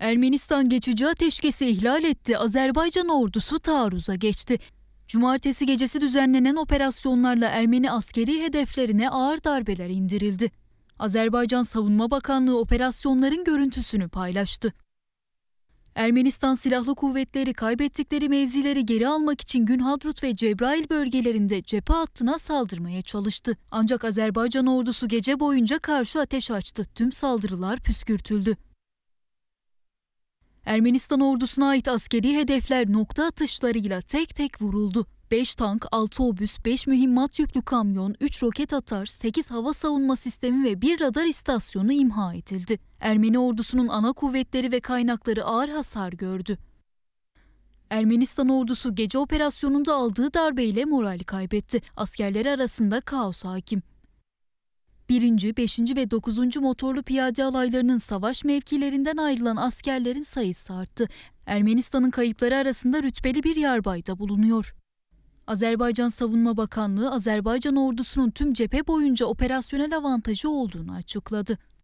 Ermenistan geçici ateşkesi ihlal etti. Azerbaycan ordusu taarruza geçti. Cumartesi gecesi düzenlenen operasyonlarla Ermeni askeri hedeflerine ağır darbeler indirildi. Azerbaycan Savunma Bakanlığı operasyonların görüntüsünü paylaştı. Ermenistan Silahlı Kuvvetleri kaybettikleri mevzileri geri almak için Günhadrut ve Cebrail bölgelerinde cephe hattına saldırmaya çalıştı. Ancak Azerbaycan ordusu gece boyunca karşı ateş açtı. Tüm saldırılar püskürtüldü. Ermenistan ordusuna ait askeri hedefler nokta atışlarıyla tek tek vuruldu. 5 tank, 6 obüs, 5 mühimmat yüklü kamyon, 3 roket atar, 8 hava savunma sistemi ve 1 radar istasyonu imha edildi. Ermeni ordusunun ana kuvvetleri ve kaynakları ağır hasar gördü. Ermenistan ordusu gece operasyonunda aldığı darbeyle moral kaybetti. Askerleri arasında kaos hakim. 1. 5. ve 9. motorlu piyade alaylarının savaş mevkilerinden ayrılan askerlerin sayısı arttı. Ermenistan'ın kayıpları arasında rütbeli bir yarbay da bulunuyor. Azerbaycan Savunma Bakanlığı Azerbaycan ordusunun tüm cephe boyunca operasyonel avantajı olduğunu açıkladı.